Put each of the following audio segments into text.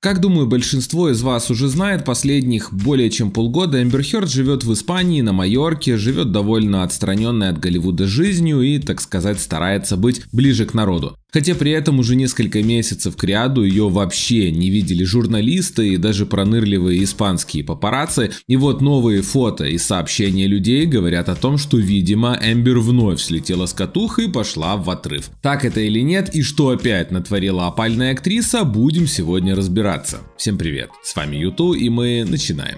Как думаю, большинство из вас уже знает, последних более чем полгода Эмбер Хёрд живет в Испании, на Майорке, живет довольно отстраненной от Голливуда жизнью и, так сказать, старается быть ближе к народу. Хотя при этом уже несколько месяцев к ряду ее вообще не видели журналисты и даже пронырливые испанские папарацци. И вот новые фото и сообщения людей говорят о том, что, видимо, Эмбер вновь слетела с катух и пошла в отрыв. Так это или нет, и что опять натворила опальная актриса, будем сегодня разбираться собираться. Всем привет, с вами Юту и мы начинаем.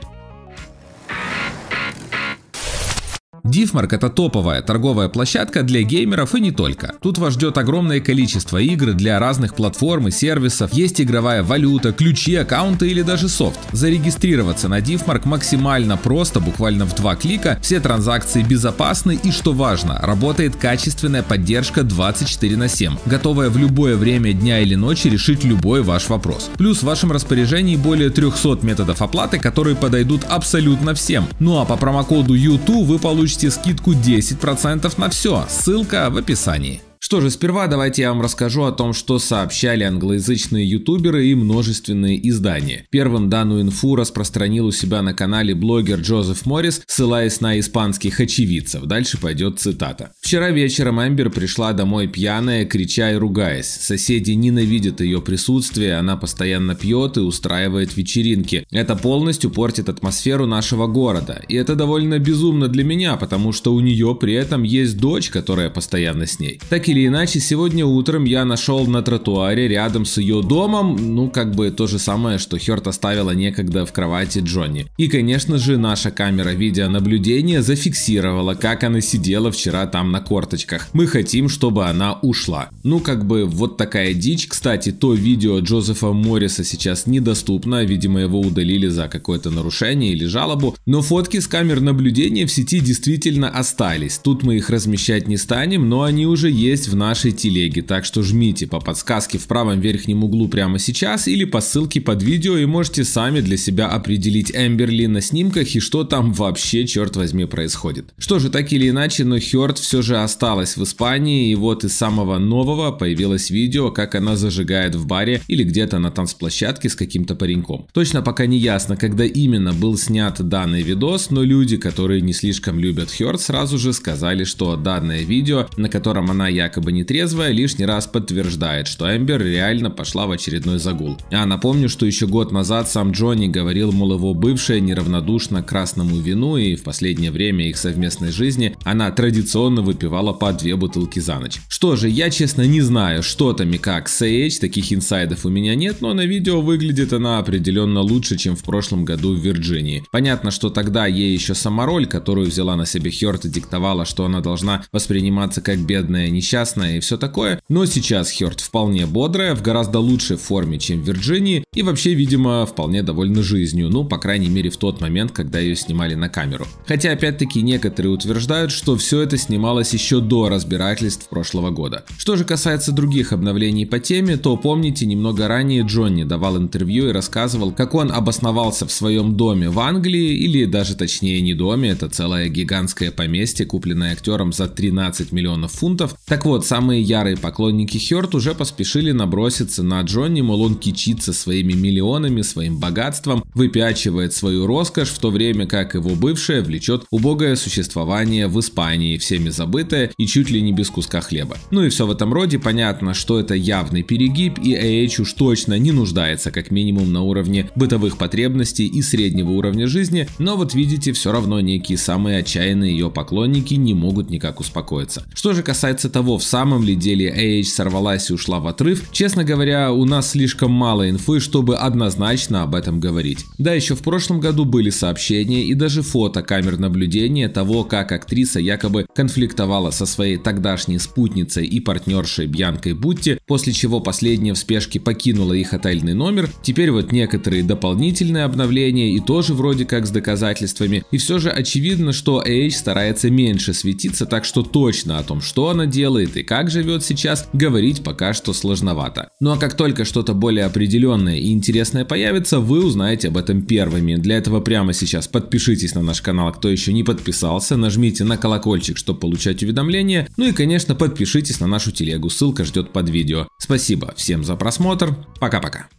Diffmark это топовая торговая площадка для геймеров и не только. Тут вас ждет огромное количество игр для разных платформ и сервисов, есть игровая валюта, ключи, аккаунты или даже софт. Зарегистрироваться на Diffmark максимально просто, буквально в два клика, все транзакции безопасны и что важно, работает качественная поддержка 24 на 7, готовая в любое время дня или ночи решить любой ваш вопрос. Плюс в вашем распоряжении более 300 методов оплаты, которые подойдут абсолютно всем. Ну а по промокоду YouTube вы получите скидку 10% на все, ссылка в описании. Что же, сперва давайте я вам расскажу о том, что сообщали англоязычные ютуберы и множественные издания. Первым данную инфу распространил у себя на канале блогер Джозеф Моррис, ссылаясь на испанских очевидцев. Дальше пойдет цитата. «Вчера вечером Эмбер пришла домой пьяная, крича и ругаясь. Соседи ненавидят ее присутствие, она постоянно пьет и устраивает вечеринки. Это полностью портит атмосферу нашего города. И это довольно безумно для меня, потому что у нее при этом есть дочь, которая постоянно с ней. Так или или иначе, сегодня утром я нашел на тротуаре рядом с ее домом, ну как бы то же самое, что Хёрт оставила некогда в кровати Джонни. И конечно же наша камера видеонаблюдения зафиксировала, как она сидела вчера там на корточках. Мы хотим, чтобы она ушла. Ну как бы вот такая дичь. Кстати, то видео Джозефа Морриса сейчас недоступно, видимо его удалили за какое-то нарушение или жалобу, но фотки с камер наблюдения в сети действительно остались. Тут мы их размещать не станем, но они уже есть в нашей телеге, так что жмите по подсказке в правом верхнем углу прямо сейчас или по ссылке под видео и можете сами для себя определить Эмберли на снимках и что там вообще, черт возьми, происходит. Что же, так или иначе, но Хёрд все же осталась в Испании и вот из самого нового появилось видео, как она зажигает в баре или где-то на танцплощадке с каким-то пареньком. Точно пока не ясно, когда именно был снят данный видос, но люди, которые не слишком любят Хёрд, сразу же сказали, что данное видео, на котором она якобы якобы нетрезвая, лишний раз подтверждает, что Эмбер реально пошла в очередной загул. А напомню, что еще год назад сам Джонни говорил, мол, его бывшая неравнодушна к красному вину, и в последнее время их совместной жизни она традиционно выпивала по две бутылки за ночь. Что же, я честно не знаю, что там и как с AH, таких инсайдов у меня нет, но на видео выглядит она определенно лучше, чем в прошлом году в Вирджинии. Понятно, что тогда ей еще сама роль, которую взяла на себе Хёрт и диктовала, что она должна восприниматься как бедная несчастная, неясная и все такое, но сейчас Хёрд вполне бодрая, в гораздо лучшей форме, чем в Вирджинии, и вообще, видимо, вполне довольна жизнью, ну, по крайней мере, в тот момент, когда ее снимали на камеру. Хотя, опять-таки, некоторые утверждают, что все это снималось еще до разбирательств прошлого года. Что же касается других обновлений по теме, то помните, немного ранее Джонни давал интервью и рассказывал, как он обосновался в своем доме в Англии, или даже точнее не доме, это целое гигантское поместье, купленное актером за 13 миллионов фунтов. Так вот, вот, самые ярые поклонники Хёрд уже поспешили наброситься на Джонни, мол, он кичится своими миллионами, своим богатством, выпячивает свою роскошь, в то время как его бывшая влечет убогое существование в Испании, всеми забытое и чуть ли не без куска хлеба. Ну и все в этом роде, понятно, что это явный перегиб, и AH уж точно не нуждается как минимум на уровне бытовых потребностей и среднего уровня жизни, но вот видите, все равно некие самые отчаянные ее поклонники не могут никак успокоиться. Что же касается того, в самом ли деле AH сорвалась и ушла в отрыв, честно говоря, у нас слишком мало инфы, чтобы однозначно об этом говорить. Да, еще в прошлом году были сообщения и даже фото камер наблюдения того, как актриса якобы конфликтовала со своей тогдашней спутницей и партнершей Бьянкой Бутти, после чего последняя в спешке покинула их отельный номер. Теперь вот некоторые дополнительные обновления и тоже вроде как с доказательствами. И все же очевидно, что AH старается меньше светиться, так что точно о том, что она делает, жит и как живет сейчас, говорить пока что сложновато. Ну а как только что-то более определенное и интересное появится, вы узнаете об этом первыми. Для этого прямо сейчас подпишитесь на наш канал, а кто еще не подписался, нажмите на колокольчик, чтобы получать уведомления, ну и конечно подпишитесь на нашу телегу, ссылка ждет под видео. Спасибо всем за просмотр, пока-пока.